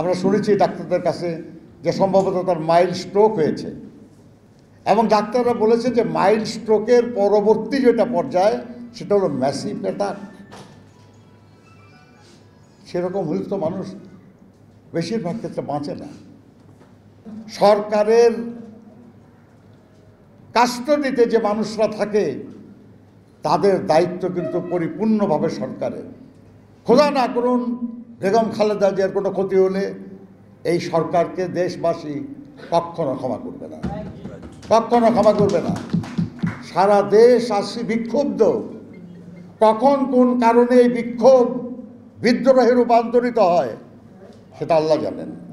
আমরা শুনেছি ডাক্তারদের কাছে যে সম্ভবত তার মাইল্ড স্ট্রোক হয়েছে এবং ডাক্তাররা বলেছে যে মাইল্ড স্ট্রোকের পরবর্তী যেটা পর্যায়ে সেটা হলো ম্যাসিভ অ্যাটাক সেরকম হলে তো মানুষ বেশিরভাগ ক্ষেত্রে বাঁচে না সরকারের কাস্টডিতে যে মানুষরা থাকে তাদের দায়িত্ব কিন্তু পরিপূর্ণভাবে সরকারের খোদা না করুন বেগম খালেদা জিয়ার কোনো ক্ষতি হলে এই সরকারকে দেশবাসী কখনো ক্ষমা করবে না কখনো ক্ষমা করবে না সারা দেশ আসি বিক্ষুব্ধ কখন কোন কারণে এই বিক্ষোভ বিদ্রোহে রূপান্তরিত হয় সেটা আল্লাহ জানেন